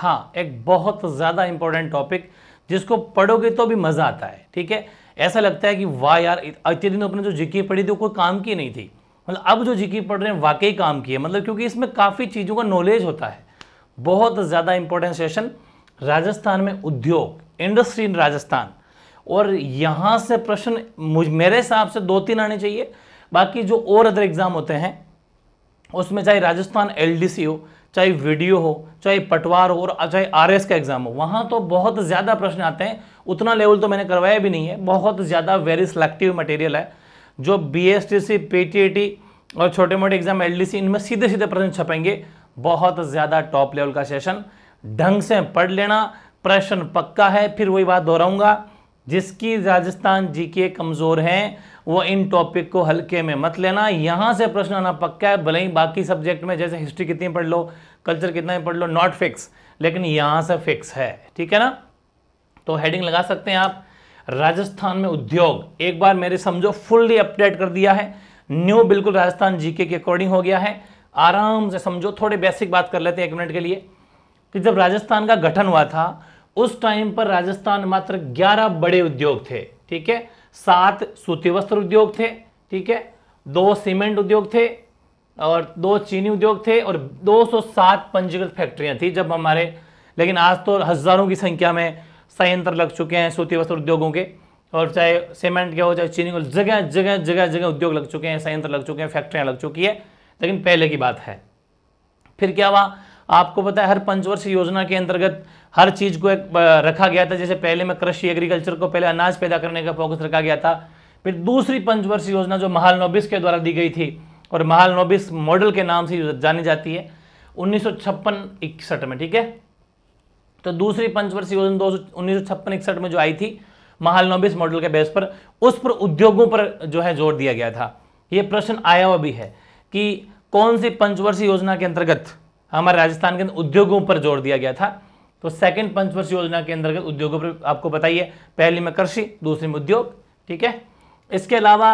हाँ एक बहुत ज़्यादा इंपॉर्टेंट टॉपिक जिसको पढ़ोगे तो भी मज़ा आता है ठीक है ऐसा लगता है कि वाह यार इतने दिन अपने जो जीके पढ़ी थी वो कोई काम की नहीं थी मतलब अब जो जीके पढ़ रहे हैं वाकई काम की है मतलब क्योंकि इसमें काफ़ी चीज़ों का नॉलेज होता है बहुत ज़्यादा इंपॉर्टेंट सेशन राजस्थान में उद्योग इंडस्ट्री इन राजस्थान और यहाँ से प्रश्न मुझ मेरे हिसाब से दो तीन आने चाहिए बाकी जो और अदर एग्ज़ाम होते हैं उसमें चाहे राजस्थान एल हो चाहे वीडियो हो चाहे पटवार हो और चाहे आरएस का एग्जाम हो वहाँ तो बहुत ज़्यादा प्रश्न आते हैं उतना लेवल तो मैंने करवाया भी नहीं है बहुत ज़्यादा वेरी सिलेक्टिव मटेरियल है जो बी एस टी सी और छोटे मोटे एग्जाम एल डी सी इनमें सीधे सीधे प्रश्न छपेंगे बहुत ज़्यादा टॉप लेवल का सेशन ढंग से पढ़ लेना प्रश्न पक्का है फिर वही बात दोहराऊंगा जिसकी राजस्थान जी के कमज़ोर हैं वो इन टॉपिक को हल्के में मत लेना यहाँ से प्रश्न आना पक्का है भले ही बाकी सब्जेक्ट में जैसे हिस्ट्री कितनी पढ़ लो कल्चर कितना है पढ़ लो नॉट फिक्स लेकिन यहाँ से फिक्स है ठीक है ना तो हेडिंग लगा सकते हैं आप राजस्थान में उद्योग एक बार मेरे समझो फुल्ली अपडेट कर दिया है न्यू बिल्कुल राजस्थान जीके के अकॉर्डिंग हो गया है आराम से समझो थोड़े बेसिक बात कर लेते हैं एक मिनट के लिए कि जब राजस्थान का गठन हुआ था उस टाइम पर राजस्थान मात्र 11 बड़े उद्योग थे ठीक है सात सूती वस्त्र उद्योग थे ठीक है दो सीमेंट उद्योग थे और दो चीनी उद्योग थे और 207 पंजीकृत फैक्ट्रियां थी जब हमारे लेकिन आज तो हज़ारों की संख्या में संयंत्र लग चुके हैं सूती वस्त्र उद्योगों के और चाहे सीमेंट के हो चाहे चीनी के जगह जगह जगह जगह उद्योग लग चुके हैं संयंत्र लग चुके हैं फैक्ट्रियाँ लग चुकी है लेकिन पहले की बात है फिर क्या हुआ आपको पता है हर पंचवर्षीय योजना के अंतर्गत हर चीज़ को एक रखा गया था जैसे पहले में कृषि एग्रीकल्चर को पहले अनाज पैदा करने का फोकस रखा गया था फिर दूसरी पंचवर्षीय योजना जो महाल नोबिस के द्वारा दी गई थी और महाल नोबिस मॉडल के नाम से जानी जाती है उन्नीस सौ में ठीक है तो दूसरी पंचवर्षीय योजना दो उन्नीस सौ में जो आई थी महाल नोबिस मॉडल के बेस पर उस पर उद्योगों पर जो है जोर दिया गया था यह प्रश्न आया हुआ भी है कि कौन सी पंचवर्षीय योजना के अंतर्गत हमारे राजस्थान के उद्योगों पर जोर दिया गया था तो सेकंड पंचवर्षीय योजना के अंतर्गत उद्योगों पर आपको बताइए पहली में कृषि दूसरी में उद्योग ठीक है इसके अलावा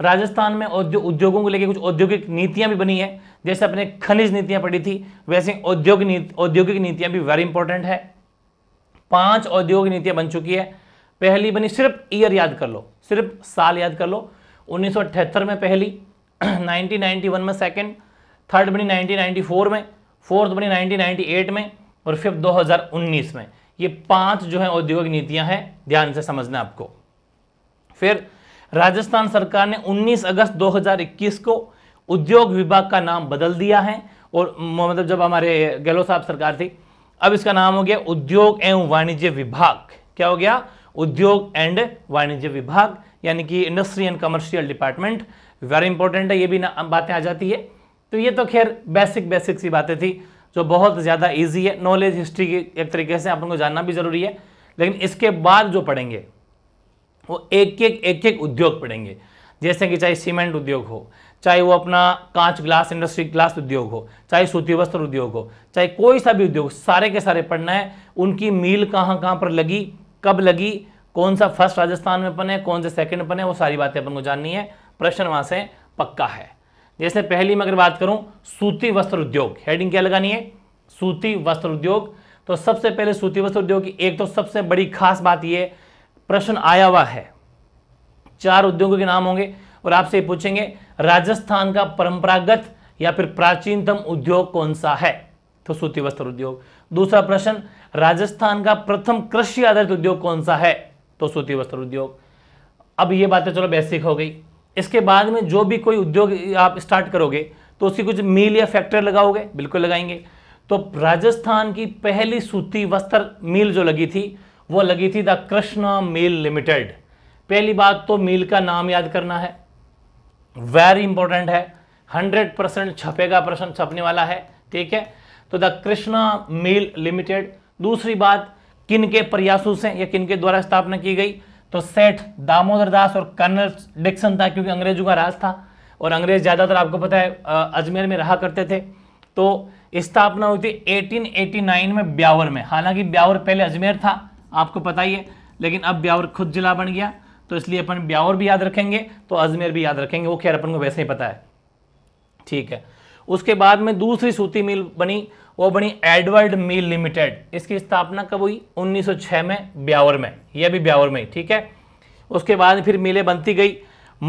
राजस्थान में औद्योग उद्योगों को लेकर कुछ औद्योगिक नीतियां भी बनी है जैसे अपने खनिज नीतियां पढ़ी थी वैसे औद्योगिक औद्योगिक नीतियां भी वेरी इंपॉर्टेंट है पांच औद्योगिक नीतियां बन चुकी है पहली बनी सिर्फ ईयर याद कर लो सिर्फ साल याद कर लो उन्नीस में पहली 1991 में सेकंड थर्ड बनी 1994 में फोर्थ बनी 1998 में और फिफ्थ 2019 में ये पांच जो है औद्योगिक नीतियां हैं ध्यान से समझना आपको फिर राजस्थान सरकार ने 19 अगस्त 2021 को उद्योग विभाग का नाम बदल दिया है और मतलब जब हमारे गहलोत साहब सरकार थी अब इसका नाम हो गया उद्योग एवं वाणिज्य विभाग क्या हो गया उद्योग एंड वाणिज्य विभाग यानी कि industry and commercial department very important है ये भी बातें आ जाती है तो ये तो खैर बेसिक बेसिक सी बातें थी जो बहुत ज़्यादा ईजी है नॉलेज हिस्ट्री की एक तरीके से आप लोगों को जानना भी ज़रूरी है लेकिन इसके बाद जो पढ़ेंगे वो एक एक एक एक उद्योग पड़ेंगे जैसे कि चाहे सीमेंट उद्योग हो चाहे वो अपना कांच ग्लास इंडस्ट्री ग्लास उद्योग हो चाहे सूती वस्त्र उद्योग हो चाहे कोई सा भी उद्योग सारे के सारे पढ़ना है उनकी मील कहाँ कहाँ पर लगी कब लगी कौन सा फर्स्ट राजस्थान में बने कौन से सेकंड बने वो सारी बातें अपन को जाननी है प्रश्न वहाँ से पक्का है जैसे पहली में अगर बात करूँ सूती वस्त्र उद्योग हेडिंग क्या लगानी है सूती वस्त्र उद्योग तो सबसे पहले सूती वस्त्र उद्योग की एक तो सबसे बड़ी खास बात यह प्रश्न आया हुआ है चार उद्योगों के नाम होंगे और आपसे पूछेंगे राजस्थान का परंपरागत या फिर प्राचीनतम उद्योग कौन सा है तो सूती वस्त्र उद्योग दूसरा प्रश्न राजस्थान का प्रथम कृषि आधारित उद्योग कौन सा है तो सूती वस्त्र उद्योग अब ये बातें चलो बेसिक हो गई इसके बाद में जो भी कोई उद्योग आप स्टार्ट करोगे तो उसकी कुछ मिल या फैक्ट्री लगाओगे बिल्कुल लगाएंगे तो राजस्थान की पहली सूती वस्त्र मिल जो लगी थी वो लगी थी द कृष्णा मिल लिमिटेड पहली बात तो मिल का नाम याद करना है वेरी इंपॉर्टेंट है हंड्रेड परसेंट छपेगा प्रश्न छपने वाला है ठीक है तो द कृष्णा मिल लिमिटेड दूसरी बात किन के प्रयासों से या किन के द्वारा स्थापना की गई तो सेठ दामोदर दास और कर्नल डिक्सन था क्योंकि अंग्रेजों का राज था और अंग्रेज ज़्यादातर आपको पता है अजमेर में रहा करते थे तो स्थापना हुई थी 1889 में ब्यावर में हालांकि ब्यावर पहले अजमेर था आपको पता ही है लेकिन अब ब्यावर खुद जिला बन गया तो इसलिए अपन ब्यावर भी याद रखेंगे तो अजमेर भी याद रखेंगे वो खैर अपन को वैसे ही पता है ठीक है उसके बाद में दूसरी सूती मिल बनी वो बनी एडवर्ड मिल लिमिटेड इसकी स्थापना कब हुई 1906 में ब्यावर में यह भी ब्यावर में ठीक है उसके बाद फिर मिलें बनती गई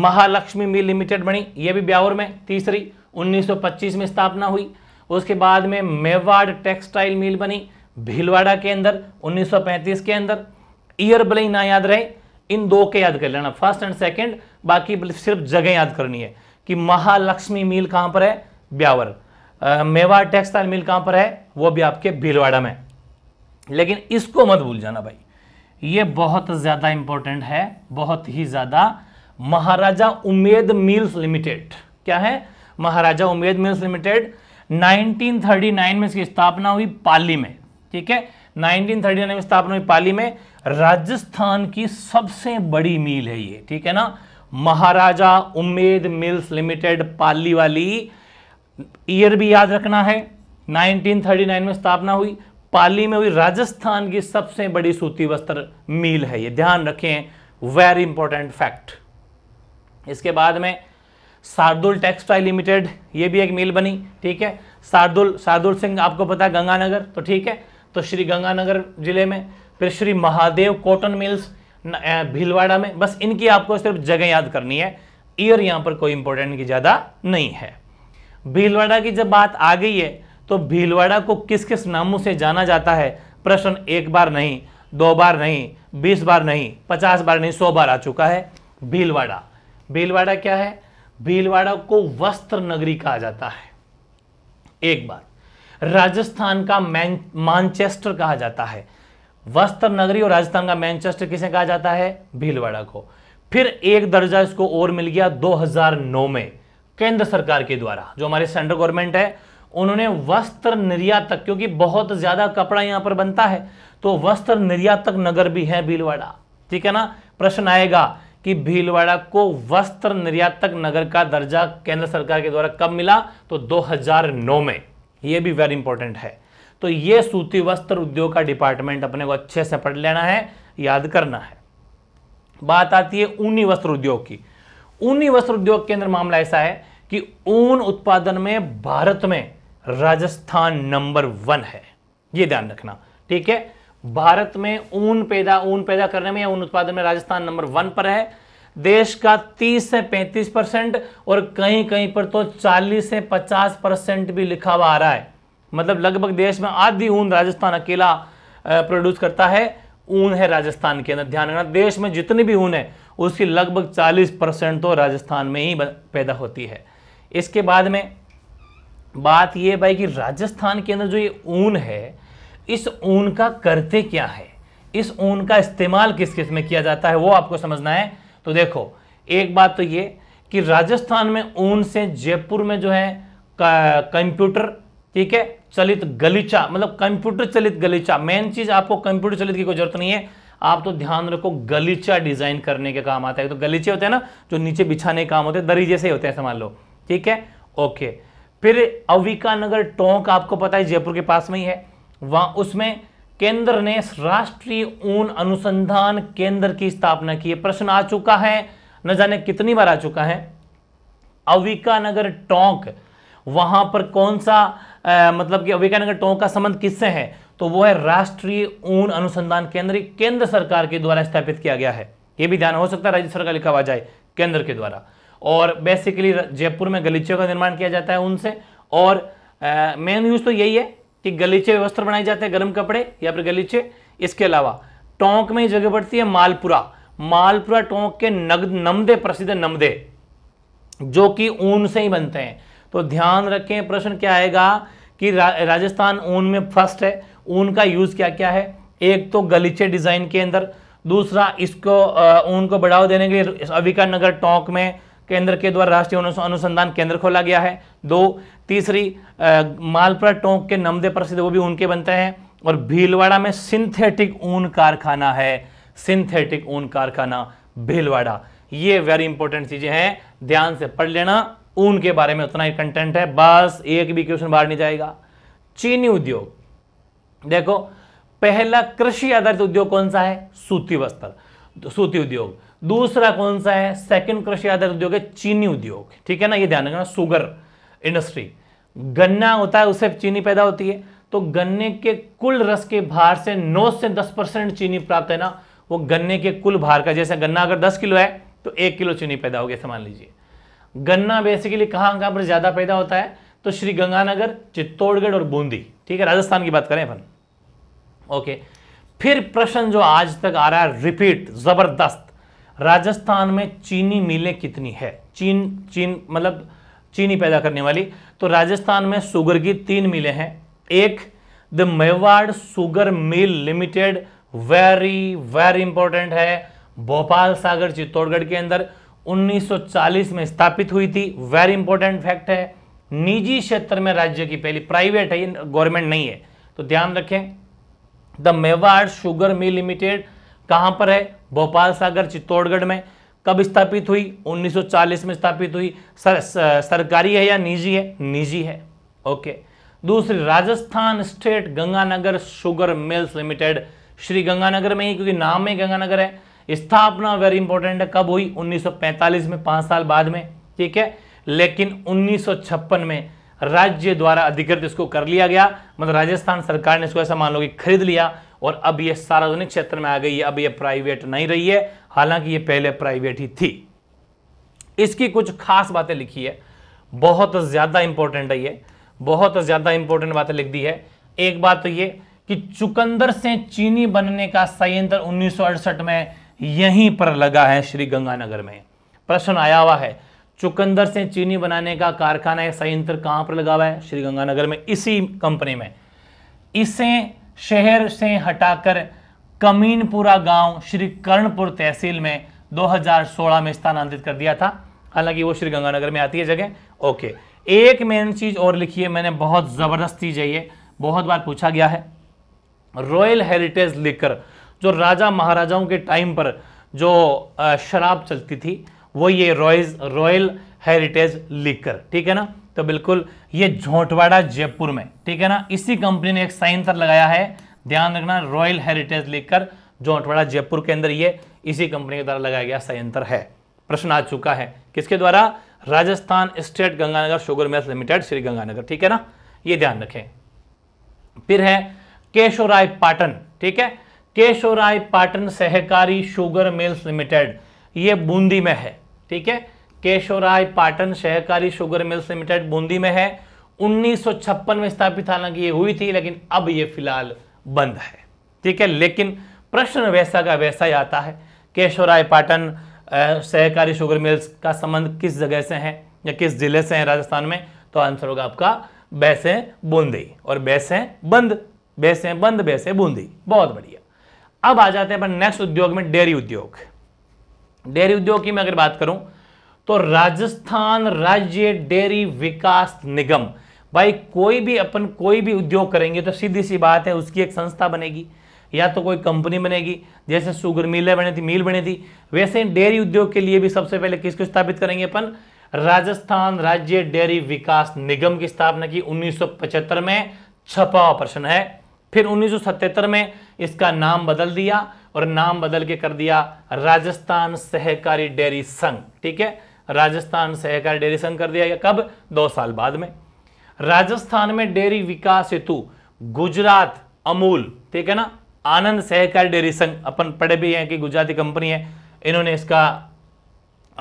महालक्ष्मी मिल लिमिटेड बनी यह भी ब्यावर में तीसरी 1925 में स्थापना हुई उसके बाद में मेवाड़ टेक्सटाइल मिल बनी भीलवाड़ा के अंदर 1935 के अंदर ईयर भले ही ना याद रहे इन दो के याद कर लेना फर्स्ट एंड सेकंड बाकी सिर्फ जगह याद करनी है कि महालक्ष्मी मिल कहां पर है ब्यावर मेवा टेक्सटाइल मिल कहां पर है वो भी आपके भीलवाड़ा में लेकिन इसको मत भूल जाना भाई ये बहुत ज़्यादा इंपॉर्टेंट है बहुत ही ज़्यादा महाराजा उमेद मिल्स लिमिटेड क्या है महाराजा उमेद मिल्स लिमिटेड 1939 में इसकी स्थापना हुई पाली में ठीक है 1939 में स्थापना हुई पाली में राजस्थान की सबसे बड़ी मिल है ये ठीक है ना महाराजा उम्मेद मिल्स लिमिटेड पाली वाली ईयर भी याद रखना है 1939 में स्थापना हुई पाली में हुई राजस्थान की सबसे बड़ी सूती वस्त्र मिल है ये ध्यान रखें वेरी इंपॉर्टेंट फैक्ट इसके बाद में शार्दुल टेक्सटाइल लिमिटेड ये भी एक मिल बनी ठीक है शार्दुल शार्दुल सिंह आपको पता है गंगानगर तो ठीक है तो श्री गंगानगर जिले में फिर श्री महादेव कॉटन मिल्स भीलवाड़ा में बस इनकी आपको सिर्फ जगह याद करनी है ईयर यहाँ पर कोई इंपॉर्टेंट की ज़्यादा नहीं है भीलवाड़ा की जब बात आ गई है तो भीलवाड़ा को किस किस नामों से जाना जाता है प्रश्न एक बार नहीं दो बार नहीं बीस बार नहीं पचास बार नहीं सौ बार आ चुका है भीलवाड़ा भीलवाड़ा क्या है भीलवाड़ा को वस्त्र नगरी कहा जाता है एक बार राजस्थान का मानचेस्टर कहा जाता है वस्त्र नगरी और राजस्थान का मैनचेस्टर किसे कहा जाता है भीलवाड़ा को फिर एक दर्जा इसको और मिल गया 2009 में केंद्र सरकार के द्वारा जो हमारे सेंट्रल गवर्नमेंट है उन्होंने वस्त्र निर्यातक क्योंकि बहुत ज्यादा कपड़ा यहां पर बनता है तो वस्त्र निर्यातक नगर भी है भीलवाड़ा ठीक है ना प्रश्न आएगा कि भीलवाड़ा को वस्त्र निर्यातक नगर का दर्जा केंद्र सरकार के द्वारा कब मिला तो 2009 में ये भी वेरी इंपॉर्टेंट है तो ये सूती वस्त्र उद्योग का डिपार्टमेंट अपने को अच्छे से पढ़ लेना है याद करना है बात आती है ऊनी वस्त्र उद्योग की ऊनी वस्त्र उद्योग के अंदर मामला ऐसा है कि ऊन उत्पादन में भारत में राजस्थान नंबर वन है ये ध्यान रखना ठीक है भारत में ऊन पैदा ऊन पैदा करने में या ऊन उत्पादन में राजस्थान नंबर वन पर है देश का 30 से 35 परसेंट और कहीं कहीं पर तो 40 से 50 परसेंट भी लिखा हुआ आ रहा है मतलब लगभग देश में आधी ऊन राजस्थान अकेला प्रोड्यूस करता है ऊन है राजस्थान के अंदर ध्यान रखना देश में जितनी भी ऊन है उसकी लगभग 40 परसेंट तो राजस्थान में ही पैदा होती है इसके बाद में बात यह भाई कि राजस्थान के अंदर जो ये ऊन है इस ऊन का करते क्या है इस ऊन का इस्तेमाल किस किस में किया जाता है वो आपको समझना है तो देखो एक बात तो ये कि राजस्थान में ऊन से जयपुर में जो है कंप्यूटर ठीक है चलित गलीचा मतलब कंप्यूटर चलित गलीचा मेन चीज आपको कंप्यूटर चलित की कोई जरूरत नहीं है आप तो ध्यान रखो गलीचा डिजाइन करने के काम आता है तो गलीचे होते हैं ना जो नीचे बिछाने के काम होते हैं दरी जैसे होते हैं समझ लो ठीक है ओके फिर अविका नगर टोंक आपको पता है जयपुर के पास में ही है वहां उसमें केंद्र ने राष्ट्रीय ऊन अनुसंधान केंद्र की स्थापना की है प्रश्न आ चुका है न जाने कितनी बार आ चुका है अविका नगर टोंक वहां पर कौन सा आ, मतलब कि अविका नगर टोंक का संबंध किससे है तो वो है राष्ट्रीय ऊन अनुसंधान केंद्र केंद्र सरकार के द्वारा स्थापित किया गया है यह भी ध्यान हो सकता है राज्य सरकार लिखा हुआ जाए केंद्र के द्वारा और बेसिकली जयपुर में गलीचियों का निर्माण किया जाता है उनसे और मेन न्यूज तो यही है कि गलीचे वस्त्र बनाए जाते हैं गर्म कपड़े या फिर गलीचे इसके अलावा टोंक में जगह पड़ती है मालपुरा मालपुरा टोंक के नगद नमदे प्रसिद्ध नमदे जो कि ऊन से ही बनते हैं तो ध्यान रखें प्रश्न क्या आएगा कि रा, राजस्थान ऊन में फर्स्ट है ऊन का यूज़ क्या क्या है एक तो गलीचे डिज़ाइन के अंदर दूसरा इसको ऊन को बढ़ावा देने के लिए अविका नगर टोंक में केंद्र के द्वारा राष्ट्रीय अनुसंधान केंद्र खोला गया है दो तीसरी मालपुरा टोंक के नमदे प्रसिद्ध वो भी ऊन के बनते हैं और भीलवाड़ा में सिंथेटिक ऊन कारखाना है सिंथेटिक ऊन कारखाना भीलवाड़ा ये वेरी इंपॉर्टेंट चीज़ें हैं ध्यान से पढ़ लेना ऊन के बारे में उतना ही कंटेंट है बस एक भी क्वेश्चन बाहर नहीं जाएगा चीनी उद्योग देखो पहला कृषि आधारित उद्योग कौन सा है सूती वस्त्र सूती उद्योग दूसरा कौन सा है सेकंड कृषि आधारित उद्योग है चीनी उद्योग ठीक है ना ये ध्यान रखना सुगर इंडस्ट्री गन्ना होता है उससे चीनी पैदा होती है तो गन्ने के कुल रस के भार से 9 से 10 परसेंट चीनी प्राप्त है ना वो गन्ने के कुल भार का जैसे गन्ना अगर 10 किलो है तो एक किलो चीनी पैदा हो गया समान लीजिए गन्ना बेसिकली कहाँ कहाँ पर ज़्यादा पैदा होता है तो श्री गंगानगर चित्तौड़गढ़ और बूंदी ठीक है राजस्थान की बात करें अपन ओके फिर प्रश्न जो आज तक आ रहा है रिपीट ज़बरदस्त राजस्थान में चीनी मिलें कितनी है चीन चीन मतलब चीनी पैदा करने वाली तो राजस्थान में शुगर की तीन मिलें हैं एक the Mewar sugar mill limited very very important है भोपाल सागर चित्तौड़गढ़ के अंदर 1940 में स्थापित हुई थी वेरी इंपॉर्टेंट फैक्ट है निजी क्षेत्र में राज्य की पहली प्राइवेट है गवर्नमेंट नहीं है तो ध्यान रखें the Mewar sugar mill limited कहां पर है भोपाल सागर चित्तौड़गढ़ में कब स्थापित हुई 1940 में स्थापित हुई सर, सरकारी है या निजी है निजी है ओके दूसरी Rajasthan state Ganganagar sugar mills limited Sri Ganganagar में ही क्योंकि नाम में गंगानगर है स्थापना वेरी इंपॉर्टेंट है कब हुई 1945 में पांच साल बाद में ठीक है लेकिन 1956 में राज्य द्वारा अधिकृत इसको कर लिया गया मतलब राजस्थान सरकार ने इसको ऐसा मान लो कि खरीद लिया और अब ये सार्वजनिक क्षेत्र में आ गई है अब ये प्राइवेट नहीं रही है हालांकि ये पहले प्राइवेट ही थी इसकी कुछ खास बातें लिखी है बहुत ज़्यादा इंपॉर्टेंट है ये बहुत ज़्यादा इंपॉर्टेंट बातें लिख दी है एक बात तो ये कि चुकंदर से चीनी बनने का संयंत्र उन्नीस में यहीं पर लगा है श्री गंगानगर में प्रश्न आया हुआ है चुकंदर से चीनी बनाने का कारखाना संयंत्र कहां पर लगा हुआ है श्री गंगानगर में इसी कंपनी में इसे शहर से हटाकर कमीनपुरा गांव श्री कर्णपुर तहसील में 2016 में स्थानांतरित कर दिया था हालांकि वो श्री गंगानगर में आती है जगह ओके एक मेन चीज और लिखी है मैंने बहुत जबरदस्त चीज है ये बहुत बार पूछा गया है रॉयल हेरिटेज लिकर जो राजा महाराजाओं के टाइम पर जो शराब चलती थी वो ये रॉयज रॉयल हेरिटेज लिकर ठीक है ना तो बिल्कुल ये झोटवाड़ा जयपुर में ठीक है ना इसी कंपनी ने एक साइन सर लगाया है ध्यान रखना रॉयल हेरिटेज लिखकर झोटवाड़ा जयपुर के अंदर ये इसी कंपनी के द्वारा लगाया गया संयंत्र है प्रश्न आ चुका है किसके द्वारा Rajasthan state Ganganagar sugar mills limited Sri Ganganagar ठीक है ना ये ध्यान रखें फिर है केशव राय पाटन ठीक है केशव राय पाटन सहकारी शुगर मिल्स लिमिटेड ये बूंदी में है ठीक है केशोराय पाटन सहकारी शुगर मिल्स लिमिटेड बूंदी में है 1956 में स्थापित हालांकि ये हुई थी लेकिन अब ये फिलहाल बंद है ठीक है लेकिन प्रश्न वैसा का वैसा ही आता है केशोराय पाटन सहकारी शुगर मिल्स का संबंध किस जगह से है या किस जिले से है राजस्थान में तो आंसर होगा आपका बैसे बूंदी और बैसे बंद बैसे बंद बैसे बूंदी बहुत बढ़िया अब आ जाते हैं अपन नेक्स्ट उद्योग में डेयरी उद्योग डेयरी उद्योग की मैं अगर बात करूं तो राजस्थान राज्य डेयरी विकास निगम भाई कोई भी अपन कोई भी उद्योग करेंगे तो सीधी सी बात है उसकी एक संस्था बनेगी या तो कोई कंपनी बनेगी जैसे सुगर मिले बनी थी मिल बनी थी वैसे डेयरी उद्योग के लिए भी सबसे पहले किसको स्थापित करेंगे अपन राजस्थान राज्य डेयरी विकास निगम की स्थापना की 1975 में छपा प्रश्न है फिर 1977 में इसका नाम बदल दिया और नाम बदल के कर दिया राजस्थान सहकारी डेयरी संघ ठीक है राजस्थान सहकार डेयरी संघ कर दिया गया कब दो साल बाद में राजस्थान में डेयरी विकास हेतु गुजरात अमूल ठीक है ना आनंद सहकार डेयरी संघ अपन पढ़े भी हैं कि गुजराती कंपनी है इन्होंने इसका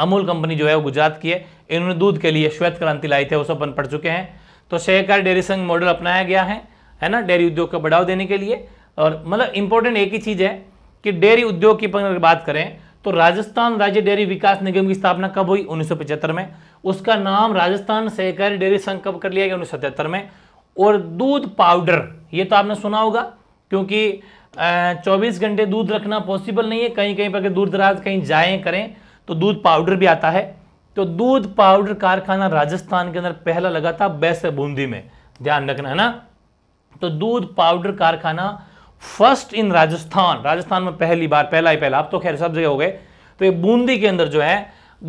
अमूल कंपनी जो है वो गुजरात की है इन्होंने दूध के लिए श्वेत क्रांति लाई थी उसको अपन पढ़ चुके हैं तो सहकार डेयरी संघ मॉडल अपनाया गया है है ना डेयरी उद्योग को बढ़ावा देने के लिए और मतलब इंपॉर्टेंट एक ही चीज़ है कि डेयरी उद्योग की बात करें तो राजस्थान राज्य डेयरी विकास निगम की स्थापना कब हुई उन्नीस में उसका नाम राजस्थान सहकारी डेयरी संघ कब कर लिया गया उन्नीस में और दूध पाउडर ये तो आपने सुना होगा क्योंकि 24 घंटे दूध रखना पॉसिबल नहीं है कहीं कहीं पर अगर दूर दराज कहीं जाएं करें तो दूध पाउडर भी आता है तो दूध पाउडर कारखाना राजस्थान के अंदर पहला लगा था बैस बूंदी में ध्यान रखना है ना तो दूध पाउडर कारखाना फर्स्ट इन राजस्थान राजस्थान में पहली बार पहला ही पहला अब तो खैर सब जगह हो गए तो ये बूंदी के अंदर जो है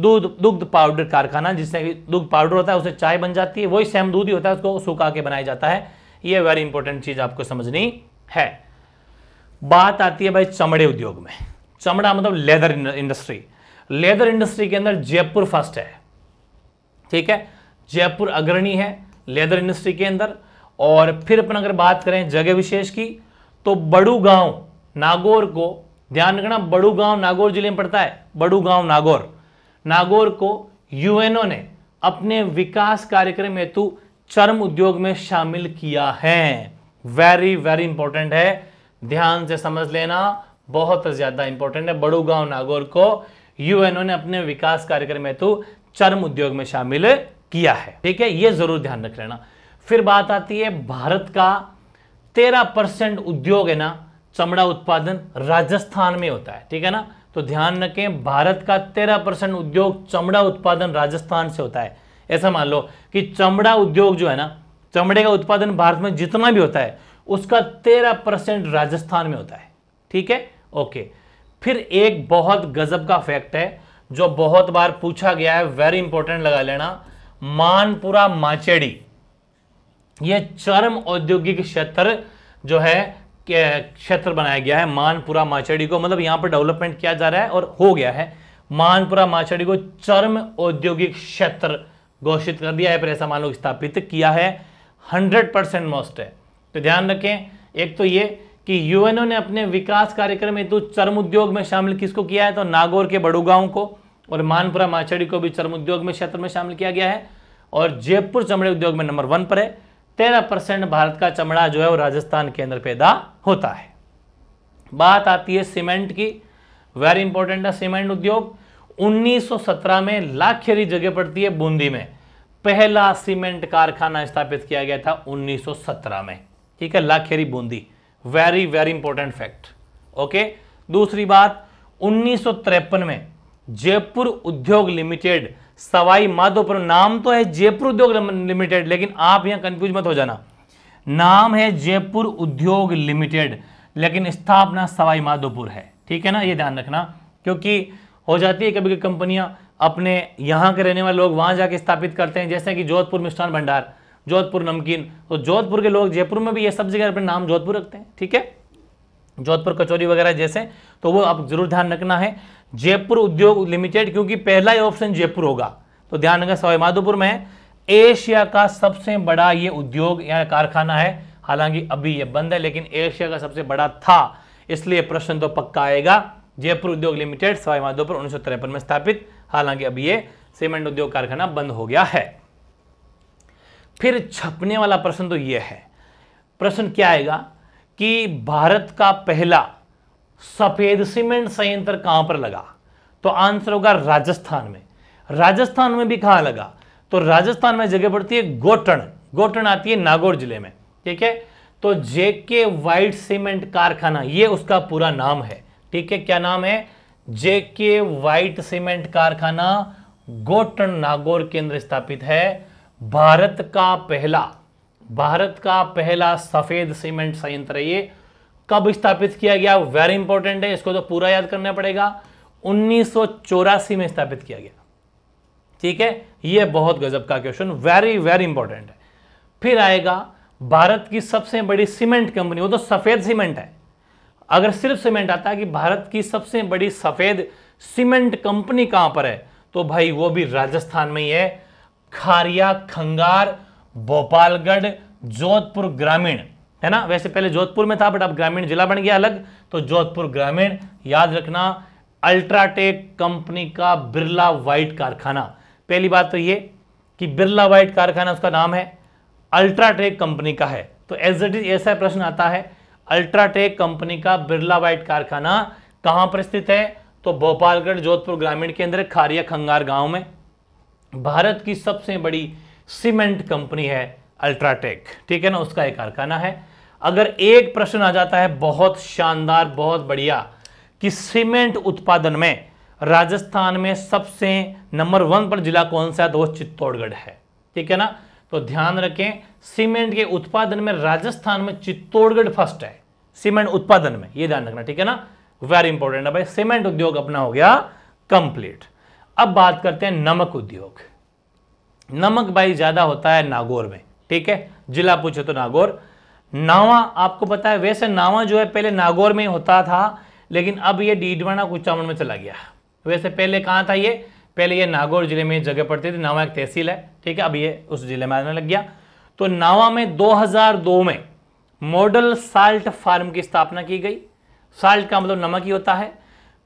दूध दुग्ध पाउडर कारखाना जिससे दुग्ध पाउडर होता है उसे चाय बन जाती है वही सेम दूध ही होता है उसको सुखा के बनाया जाता है ये वेरी इंपॉर्टेंट चीज़ आपको समझनी है बात आती है भाई चमड़े उद्योग में चमड़ा मतलब लेदर इंडस्ट्री लेदर इंडस्ट्री के अंदर जयपुर फर्स्ट है ठीक है जयपुर अग्रणी है लेदर इंडस्ट्री के अंदर और फिर अपन अगर बात करें जगह विशेष की तो बड़ू गांव नागौर को ध्यान रखना बड़ू गांव नागौर जिले में पड़ता है बड़ू गांव नागौर नागौर को यूएनओ ने अपने विकास कार्यक्रम हेतु चर्म उद्योग में शामिल किया है वेरी वेरी इंपॉर्टेंट है ध्यान से समझ लेना बहुत ज्यादा इंपॉर्टेंट है बड़ू गांव नागौर को यूएनओ ने अपने विकास कार्यक्रम हेतु चर्म उद्योग में शामिल किया है ठीक है यह जरूर ध्यान रख लेना फिर बात आती है भारत का तेरह परसेंट उद्योग है ना चमड़ा उत्पादन राजस्थान में होता है ठीक है ना तो ध्यान रखें भारत का तेरह परसेंट उद्योग चमड़ा उत्पादन राजस्थान से होता है ऐसा मान लो कि चमड़ा उद्योग जो है ना चमड़े का उत्पादन भारत में जितना भी होता है उसका तेरह परसेंट राजस्थान में होता है ठीक है ओके फिर एक बहुत गजब का फैक्ट है जो बहुत बार पूछा गया है वेरी इंपॉर्टेंट लगा लेना मानपुरा माचेड़ी यह चरम औद्योगिक क्षेत्र जो है क्षेत्र बनाया गया है मानपुरा माचड़ी को मतलब यहां पर डेवलपमेंट किया जा रहा है और हो गया है मानपुरा माचड़ी को चरम औद्योगिक क्षेत्र घोषित कर दिया है पर ऐसा मान लो स्थापित किया है हंड्रेड परसेंट मोस्ट है तो ध्यान रखें एक तो ये कि यूएनओ ने अपने विकास कार्यक्रम हेतु चरम उद्योग में शामिल किसको किया है तो नागौर के बड़ूगांव को और मानपुरा माचड़ी को भी चरम उद्योग में क्षेत्र में शामिल किया गया है और जयपुर चमड़े उद्योग में नंबर वन पर है तेरह परसेंट भारत का चमड़ा जो है वो राजस्थान के अंदर पैदा होता है बात आती है सीमेंट की वेरी इंपॉर्टेंट है सीमेंट उद्योग 1917 में लाखेरी जगह पड़ती है बूंदी में पहला सीमेंट कारखाना स्थापित किया गया था 1917 में ठीक है Lakheri Bundi very very important fact okay दूसरी बात उन्नीस में जयपुर उद्योग लिमिटेड सवाई माधोपुर नाम तो है जयपुर उद्योग लिमिटेड लेकिन आप यहां कंफ्यूज मत हो जाना नाम है जयपुर उद्योग लिमिटेड लेकिन स्थापना सवाई माधोपुर है ठीक है ना ये ध्यान रखना क्योंकि हो जाती है कभी कभी कंपनियां अपने यहां के रहने वाले लोग वहां जाके स्थापित करते हैं जैसे कि जोधपुर मिष्ठान भंडार जोधपुर नमकीन तो जोधपुर के लोग जयपुर में भी ये सब जगह अपने नाम जोधपुर रखते हैं ठीक है जोधपुर कचौरी वगैरह जैसे तो वो आप जरूर ध्यान रखना है जयपुर उद्योग लिमिटेड क्योंकि पहला ही ऑप्शन जयपुर होगा तो ध्यान रखें सवाई माधोपुर में एशिया का सबसे बड़ा ये उद्योग या कारखाना है हालांकि अभी ये बंद है लेकिन एशिया का सबसे बड़ा था इसलिए प्रश्न तो पक्का आएगा जयपुर उद्योग लिमिटेड सवाई माधोपुर उन्नीस में स्थापित हालांकि अभी ये सीमेंट उद्योग कारखाना बंद हो गया है फिर छपने वाला प्रश्न तो यह है प्रश्न क्या आएगा कि भारत का पहला सफेद सीमेंट संयंत्र कहां पर लगा तो आंसर होगा राजस्थान में राजस्थान में भी कहां लगा तो राजस्थान में जगह पड़ती है गोटन गोटन आती है नागौर जिले में ठीक है तो जेके वाइट सीमेंट कारखाना ये उसका पूरा नाम है ठीक है क्या नाम है जेके वाइट सीमेंट कारखाना गोटन नागौर केंद्र स्थापित है भारत का पहला भारत का पहला सफेद सीमेंट संयंत्र ये कब स्थापित किया गया वेरी इंपॉर्टेंट है इसको तो पूरा याद करना पड़ेगा उन्नीस में स्थापित किया गया ठीक है यह बहुत गजब का क्वेश्चन वेरी वेरी इंपॉर्टेंट है फिर आएगा भारत की सबसे बड़ी सीमेंट कंपनी वो तो सफेद सीमेंट है अगर सिर्फ सीमेंट आता है कि भारत की सबसे बड़ी सफेद सीमेंट कंपनी कहां पर है तो भाई वो भी राजस्थान में ही है खारिया खंगार भोपालगढ़ जोधपुर ग्रामीण है ना वैसे पहले जोधपुर में था बट अब ग्रामीण जिला बन गया अलग तो जोधपुर ग्रामीण याद रखना अल्ट्राटेक कंपनी का बिरला वाइट कारखाना पहली बात तो ये कि बिरला वाइट कारखाना उसका नाम है अल्ट्राटेक कंपनी का है तो एज इट इज ऐसा प्रश्न आता है अल्ट्राटेक कंपनी का बिरला वाइट कारखाना कहां पर स्थित है तो भोपालगढ़ जोधपुर ग्रामीण के अंदर खारिया खंगार गांव में भारत की सबसे बड़ी सीमेंट कंपनी है अल्ट्राटेक ठीक है ना उसका एक कारखाना है अगर एक प्रश्न आ जाता है बहुत शानदार बहुत बढ़िया कि सीमेंट उत्पादन में राजस्थान में सबसे नंबर वन पर जिला कौन सा है तो वह चित्तौड़गढ़ है ठीक है ना तो ध्यान रखें सीमेंट के उत्पादन में राजस्थान में चित्तौड़गढ़ फर्स्ट है सीमेंट उत्पादन में ये ध्यान रखना ठीक है ना वेरी इंपॉर्टेंट है भाई सीमेंट उद्योग अपना हो गया कंप्लीट अब बात करते हैं नमक उद्योग नमक भाई ज्यादा होता है नागौर में ठीक है जिला पूछे तो नागौर नावा आपको पता है वैसे नावा जो है पहले नागौर में होता था लेकिन अब ये डीडवाना कुचामन में चला गया वैसे पहले कहाँ था ये पहले ये नागौर जिले में जगह पड़ती थी नावा एक तहसील है ठीक है अब ये उस जिले में आने लग गया तो नावा में 2002 में मॉडल साल्ट फार्म की स्थापना की गई साल्ट का मतलब नमक ही होता है